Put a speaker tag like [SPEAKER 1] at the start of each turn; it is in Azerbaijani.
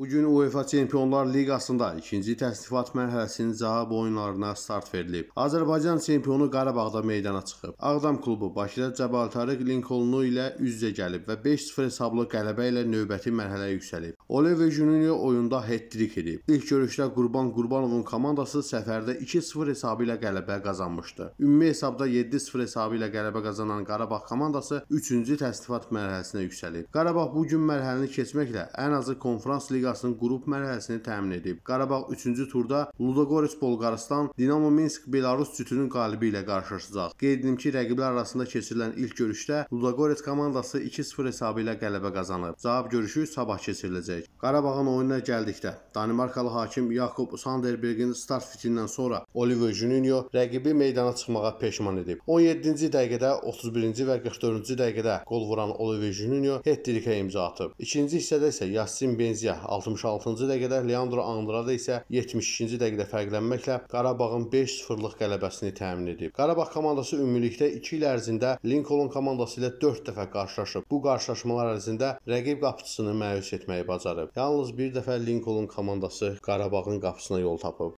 [SPEAKER 1] Bugün UEFA Çempionlar Liqasında ikinci təsnifat mərhələsinin cavab oyunlarına start verilib. Azərbaycan çempionu Qarabağda meydana çıxıb. Ağdam klubu Bakıda Cəbaltarıq Linkolnu ilə üz-üzə gəlib və 5-0 hesablı qələbə ilə növbəti mərhələyə yüksəlib. Olive Juninho oyunda hat-trick edib. İlk görüşdə Qurban Qurbanovun komandası səfərdə 2-0 hesabı ilə qələbə qazanmışdı. Ümumi hesabda 7-0 hesabı ilə qələbə qazanan Qarabağ komandası 3-cü təsnifat mərhələsinə yüksəlib. Qarabağ bu gün mərhələni keçməklə ən azı konfrans liqası liqasının qrup mərhələsini təmin edib. Qarabağ 3-cü turda Ludogorets Bolqarıstan Dinamo Minsk Belarus cütünün qalibi ilə qarşılaşacaq. Qeyd edim ki, rəqiblər arasında keçirilən ilk görüşdə Ludogorets komandası 2-0 hesabı ilə qələbə qazanıb. Cavab görüşü sabah keçiriləcək. Qarabağın oyununa gəldikdə Danimarkalı hakim Jakob Sanderbergin start fitindən sonra Oliver Juninho rəqibi meydana çıxmağa peşman edib. 17-ci dəqiqədə 31-ci və 44-cü dəqiqədə qol vuran Oliver Juninho hat-trikə imza atıb. İkinci hissədə isə Yasin Benzia 66-cı dəqiqədə Leandro Andrada isə 72-ci dəqiqədə fərqlənməklə Qarabağın 5-0-lıq qələbəsini təmin edib. Qarabağ komandası ümumilikdə 2 il ərzində Lincoln komandası ilə 4 dəfə qarşılaşıb. Bu qarşılaşmalar ərzində rəqib qapıçısını məyus etməyi bacarıb. Yalnız bir dəfə Lincoln komandası Qarabağın qapısına yol tapıb.